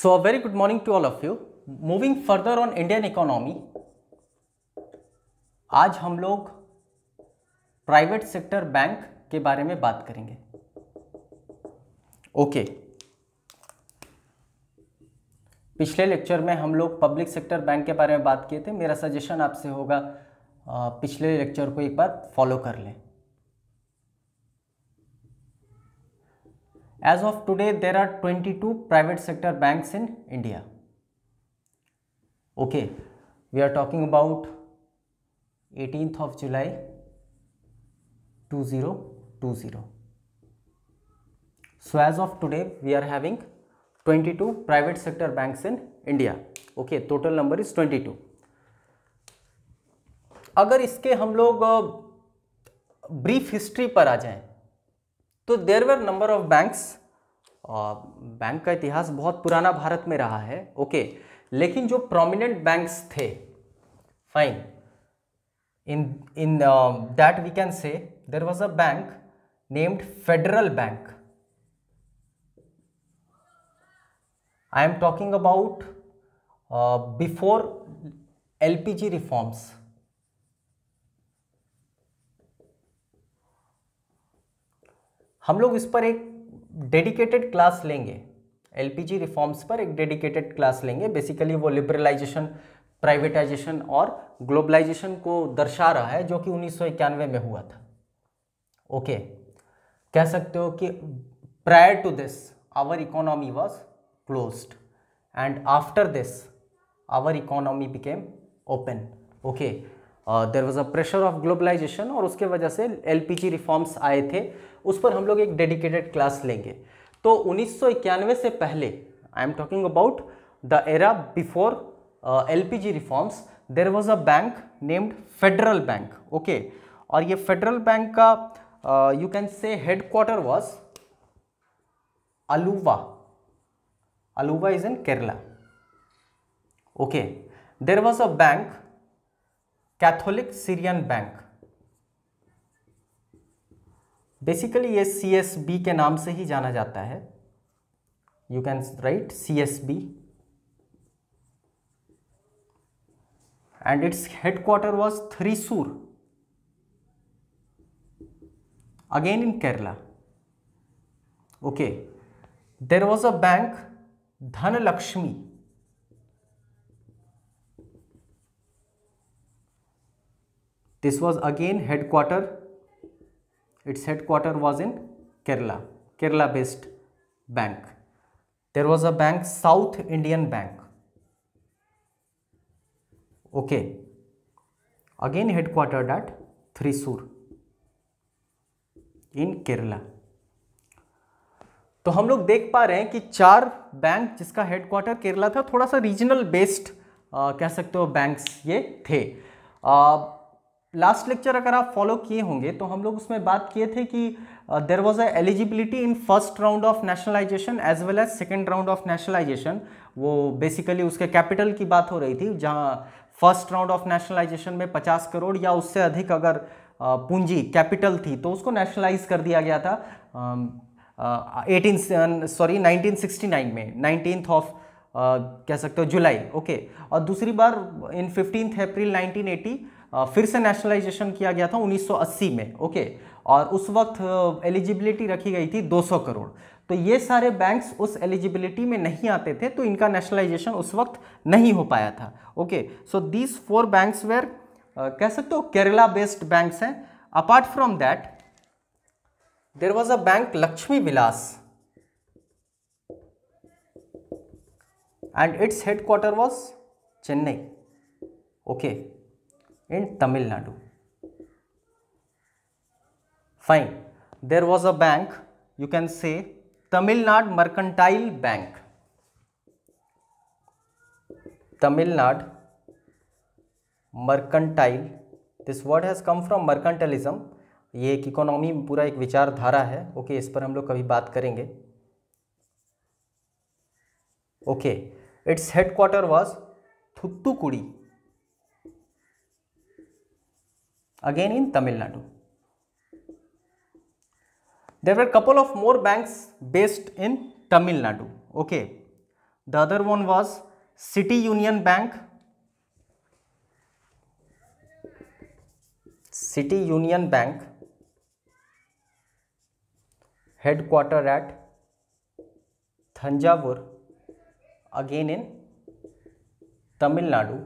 So a very good morning to all of you. Moving further on Indian economy, आज हम लोग private sector bank के बारे में बात करेंगे ओके okay. पिछले लेक्चर में हम लोग पब्लिक सेक्टर बैंक के बारे में बात किए थे मेरा सजेशन आपसे होगा पिछले लेक्चर को एक बार फॉलो कर लें As of today, there are 22 private sector banks in India. Okay, we are talking about 18th of July 2020. So as of today, we are having 22 private sector banks in India. Okay, total number is 22. अगर इसके हम लोग brief history पर आ जाएं तो there were number of banks bank का इतिहास बहुत पुराना भारत में रहा है ओके लेकिन जो प्रोमिनेंट बैंक्स थे fine in in that we can say there was a bank named Federal Bank I am talking about before LPG reforms हम लोग इस पर एक डेडिकेटेड क्लास लेंगे एलपीजी रिफॉर्म्स पर एक डेडिकेटेड क्लास लेंगे बेसिकली वो लिबरलाइजेशन प्राइवेटाइजेशन और ग्लोबलाइजेशन को दर्शा रहा है जो कि उन्नीस में हुआ था ओके okay. कह सकते हो कि prior to this our economy was closed and after this our economy became open okay there was a pressure of globalisation और उसके वजह से एल रिफॉर्म्स आए थे उस पर हम लोग एक डेडिकेटेड क्लास लेंगे तो उन्नीस से पहले I am talking about the era before L reforms there was a bank named Federal Bank okay और ये फेडरल बैंक का you can say headquarter was Aluva Aluva is in Kerala okay there was a bank Catholic Syrian Bank basically ये C के नाम से ही जाना जाता है you can write C S B and its headquarter was Thrissur again in Kerala okay there was a bank Dhanlaxmi This was again headquarter. Its headquarter was in Kerala, Kerala based bank. There was a bank, South Indian Bank. Okay. Again headquartered at Thrissur in Kerala. तो हम लोग देख पा रहे हैं कि चार bank जिसका हेडक्वार्टर केरला था थोड़ा सा रीजनल बेस्ड कह सकते हो बैंक्स ये थे आ, लास्ट लेक्चर अगर आप फॉलो किए होंगे तो हम लोग उसमें बात किए थे कि there was a eligibility in first round of nationalisation as well as second round of nationalisation वो बेसिकली उसके कैपिटल की बात हो रही थी जहाँ फर्स्ट राउंड ऑफ नेशनलाइजेशन में 50 करोड़ या उससे अधिक अगर uh, पूंजी कैपिटल थी तो उसको नेशनलाइज कर दिया गया था एटीन सॉरी नाइनटीन में नाइनटीन ऑफ uh, कह सकते हो जुलाई ओके और दूसरी बार इन फिफ्टीन अप्रैल 1980 फिर से नेशनलाइजेशन किया गया था 1980 में ओके और उस वक्त एलिजिबिलिटी रखी गई थी 200 करोड़ तो ये सारे बैंक्स उस एलिजिबिलिटी में नहीं आते थे तो इनका नेशनलाइजेशन उस वक्त नहीं हो पाया था okay so these four banks were कह सकते हो केरला बेस्ड बैंक्स हैं apart from that there was a bank Lakshmi Vilas and its headquarter was Chennai Okay, in Tamil Nadu. Fine. There was a bank, you can say Tamil Nadu Mercantile Bank. Tamil Nadu Mercantile, this word has come from mercantilism. ये एक economy पूरा एक विचारधारा है okay इस पर हम लोग कभी बात करेंगे okay it's headquarter was Thoothukudi again in Tamil Nadu. There were couple of more banks based in Tamil Nadu. Okay. The other one was City Union Bank. City Union Bank headquarter at Thanjavur again in Tamil Nadu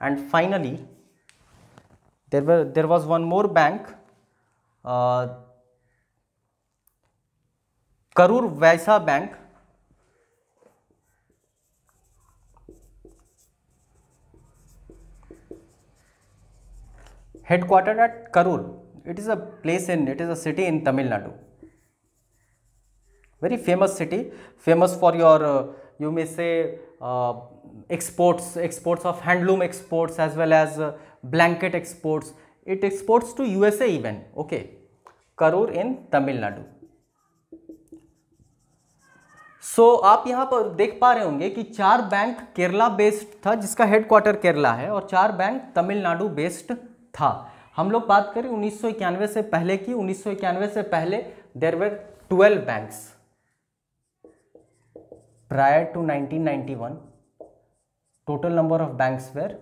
and finally there, were, there was one more bank, uh, Karur Vaisa Bank. headquartered at Karur. It is a place in, it is a city in Tamil Nadu. Very famous city, famous for your, uh, you may say, uh, exports, exports of handloom exports as well as uh, blanket exports. It exports to USA even. Okay. Karur in Tamil Nadu so so, आप यहां पर देख पा रहे होंगे कि चार bank Kerala based था जिसका हेडक्वार्टर केरला है और चार बैंक तमिलनाडु बेस्ड था हम लोग बात करें उन्नीस से पहले की उन्नीस से पहले there were twelve banks prior to 1991 total number of banks were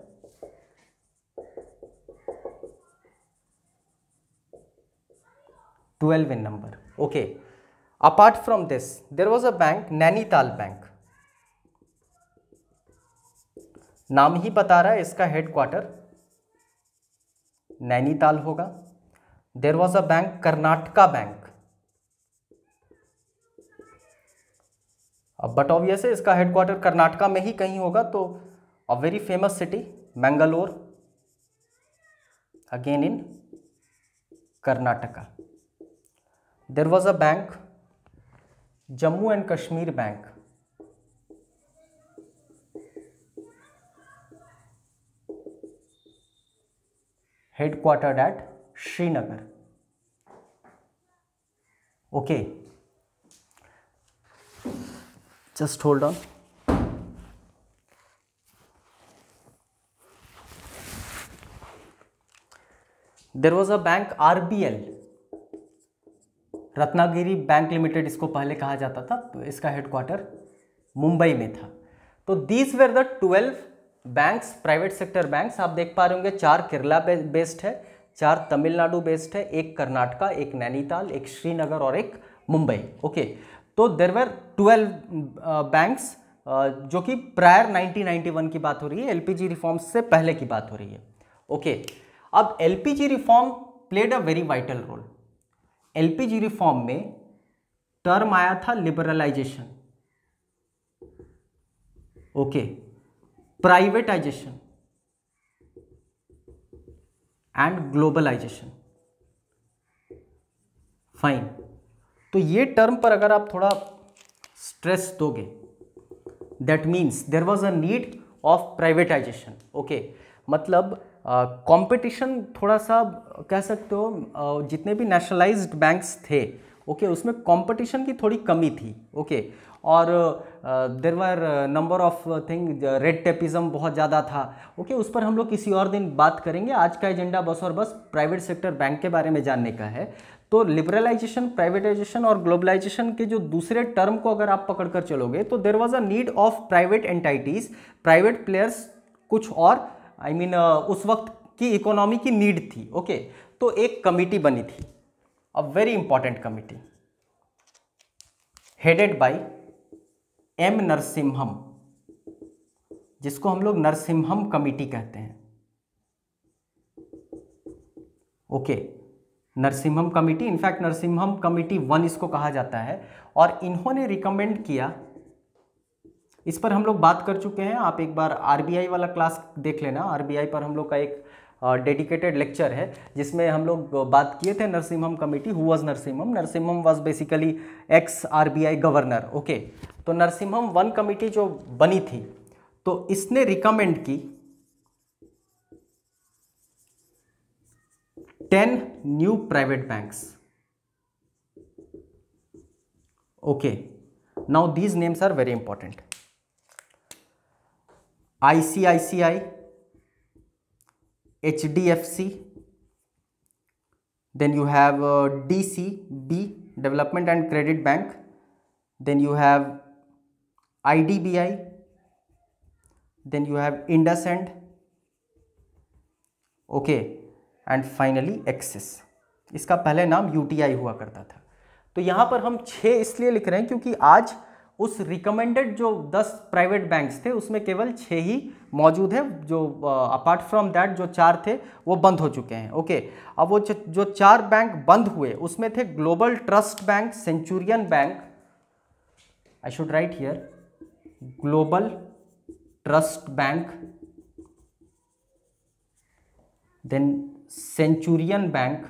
12 in number. Okay. Apart from this, there was a bank, Nainital Bank. नाम ही बता रहा है इसका हेडक्वार्टर नैनीताल होगा there was a bank Karnataka Bank अब बट ऑबियस है इसका headquarter Karnataka में ही कहीं होगा तो a very famous city Mangalore again in Karnataka there was a bank Jammu and Kashmir Bank headquartered at Srinagar okay just hold on there was a bank RBL Ratnagiri Bank Limited इसको पहले कहा जाता था तो इसका हेडक्वार्टर मुंबई में था तो these were the twelve banks private sector banks आप देख पा रहे होंगे चार केरला बेस्ड है चार तमिलनाडु बेस्ड है एक कर्नाटका एक नैनीताल एक श्रीनगर और एक मुंबई ओके तो देर वेर ट्वेल्व बैंक्स जो कि प्रायर 1991 की बात हो रही है एलपीजी रिफॉर्म्स से पहले की बात हो रही है ओके okay. अब LPG reform played a very vital role LPG reform में टर्म आया था liberalisation okay privatisation and globalisation fine तो ये टर्म पर अगर आप थोड़ा स्ट्रेस दोगे that means there was a need of privatisation okay मतलब कंपटीशन थोड़ा सा कह सकते हो जितने भी नेशनलाइज्ड बैंक्स थे ओके उसमें कंपटीशन की थोड़ी कमी थी ओके और there were number of thing red tapism बहुत ज़्यादा था ओके okay, उस पर हम लोग किसी और दिन बात करेंगे आज का एजेंडा बस और बस प्राइवेट सेक्टर बैंक के बारे में जानने का है तो लिबरलाइजेशन प्राइवेटाइजेशन और ग्लोबलाइजेशन के जो दूसरे टर्म को अगर आप पकड़ कर चलोगे तो there was a need of private entities private players कुछ और I I mean mean, uh, उस वक्त की इकोनॉमी की नीड थी ओके okay? तो एक कमिटी बनी थी a very important committee headed by M Narasimham जिसको हम लोग नरसिम्हम कमिटी कहते हैं okay okay. Narasimham committee in fact Narasimham committee one इसको कहा जाता है और इन्होंने रिकमेंड किया इस पर हम लोग बात कर चुके हैं आप एक बार आरबीआई वाला क्लास देख लेना आरबीआई पर हम लोग का एक डेडिकेटेड लेक्चर है जिसमें हम लोग बात किए थे Narasimham committee who was Narasimham Narasimham was basically ex RBI governor okay तो नरसिम्हम वन कमेटी जो बनी थी तो इसने रिकमेंड की ten new private banks okay now these names are very important ICICI H D F C then you have D C B development and credit bank then you have I D B I then you have Indus and okay and finally Axis इसका पहले नाम UTI हुआ करता था तो यहां पर हम छह इसलिए लिख रहे हैं क्योंकि आज उस रिकमेंडेड जो 10 प्राइवेट बैंक्स थे उसमें केवल छः ही मौजूद है जो अपार्ट फ्रॉम दैट जो चार थे वो बंद हो चुके हैं ओके अब वो जो चार बैंक बंद हुए उसमें थे Global Trust Bank Centurion Bank I should write here Global Trust Bank then Centurion Bank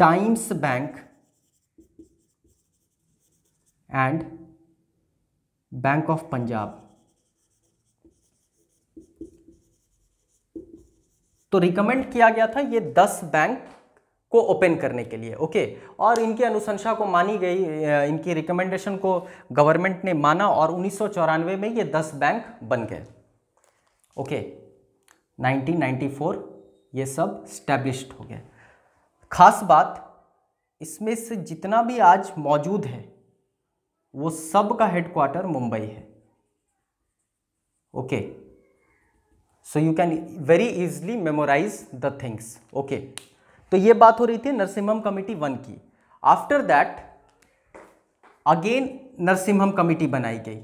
Times Bank and Bank of Punjab तो रिकमेंड किया गया था ये दस बैंक को ओपन करने के लिए ओके और इनकी अनुशंसा को मानी गई इनकी रिकमेंडेशन को गवर्नमेंट ने माना और उन्नीस में ये दस बैंक बन गए ओके 1994 ये सब स्टैब्लिश्ड हो गए खास बात इसमें से जितना भी आज मौजूद है वो सब का हेडक्वार्टर मुंबई है okay so you can very easily memorise the things okay तो ये बात हो रही थी नरसिम्हम कमेटी वन की after that again Narasimham committee बनाई गई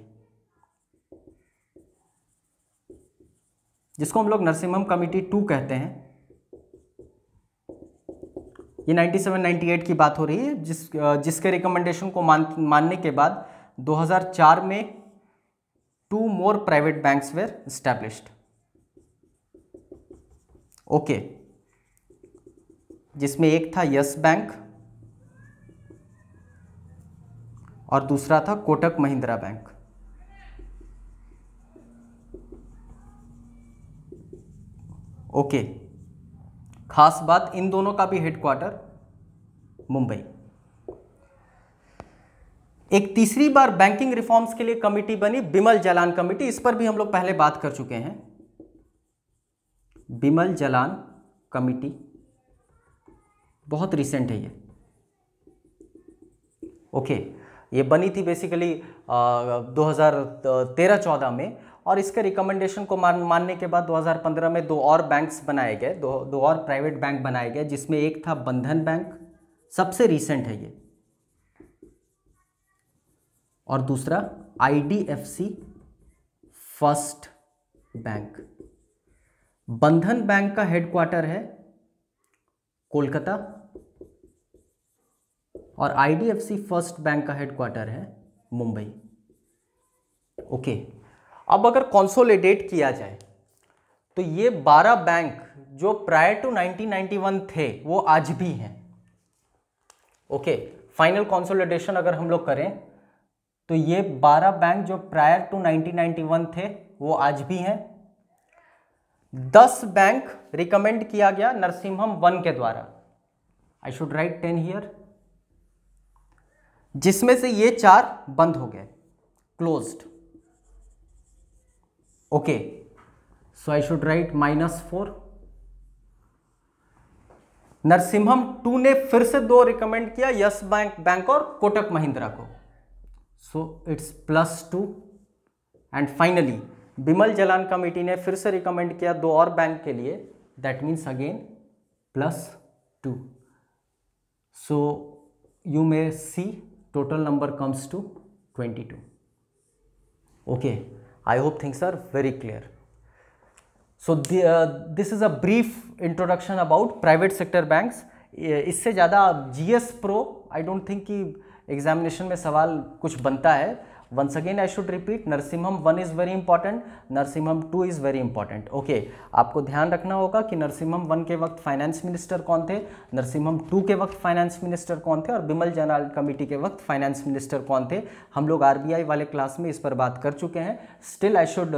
जिसको हम लोग नरसिम्हम कमेटी टू कहते हैं ये 97 98 की बात हो रही है जिस जिसके रिकमेंडेशन को मान मानने के बाद 2004 में two more private banks were established okay जिसमें एक था यस बैंक और दूसरा था Kotak Mahindra Bank okay okay. खास बात इन दोनों का भी हेडक्वार्टर मुंबई एक तीसरी बार बैंकिंग रिफॉर्म्स के लिए कमेटी बनी बिमल जलान कमेटी इस पर भी हम लोग पहले बात कर चुके हैं बिमल जलान कमेटी बहुत रिसेंट है ये ओके ये बनी थी बेसिकली 2013-14 में और इसके रिकमेंडेशन को मान मानने के बाद 2015 में दो और बैंक्स बनाए गए दो दो और प्राइवेट बैंक बनाए गए जिसमें एक था बंधन बैंक सबसे रीसेंट है ये और दूसरा IDFC First Bank Bandhan Bank का हेडक्वार्टर है कोलकाता और आईडीएफसी फर्स्ट बैंक का हेडक्वार्टर है मुंबई ओके अब अगर कॉन्सोलिडेट किया जाए तो ये 12 बैंक जो प्रायर टू 1991 थे वो आज भी हैं ओके फाइनल कॉन्सोलिडेशन अगर हम लोग करें तो ये 12 बैंक जो प्रायर टू 1991 थे वो आज भी हैं 10 बैंक रिकमेंड किया गया नरसिम्हम वन के द्वारा I should write ten here जिसमें से ये चार बंद हो गए closed okay so I should write minus four Narasimham two ने फिर से दो रिकमेंड किया यस बैंक बैंक और कोटक महिंद्रा को so it's plus two and finally Bimal Jalan committee ने फिर से रिकमेंड किया दो और बैंक के लिए that means again plus two so you may see total number comes to twenty two okay I hope things are very clear so this is a brief introduction about private sector banks इससे ज़्यादा G S pro I don't think कि examination में सवाल कुछ बनता है once again I should repeat Narasimham one is very important Narasimham two is very important okay आपको ध्यान रखना होगा कि नरसिम्हम वन के वक्त फाइनेंस मिनिस्टर कौन थे नरसिम्हम टू के वक्त फाइनेंस मिनिस्टर कौन थे और बिमल जनाल कमेटी के वक्त फाइनेंस मिनिस्टर कौन थे हम लोग आर वाले क्लास में इस पर बात कर चुके हैं still I should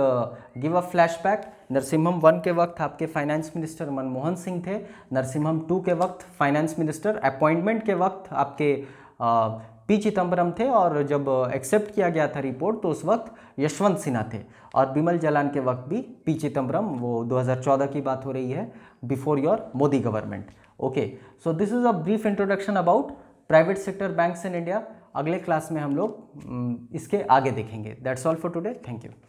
give a flashback Narasimham one के वक्त आपके फाइनेंस मिनिस्टर मनमोहन सिंह थे नरसिम्हम टू के वक्त फाइनेंस मिनिस्टर अपॉइंटमेंट के वक्त आपके uh, पी चिदम्बरम थे और जब एक्सेप्ट किया गया था रिपोर्ट तो उस वक्त यशवंत सिन्हा थे और बिमल जलान के वक्त भी पी चिदम्बरम वो 2014 की बात हो रही है before your Modi government okay so this is a brief introduction about private sector banks in India अगले क्लास में हम लोग इसके आगे देखेंगे that's all for today thank you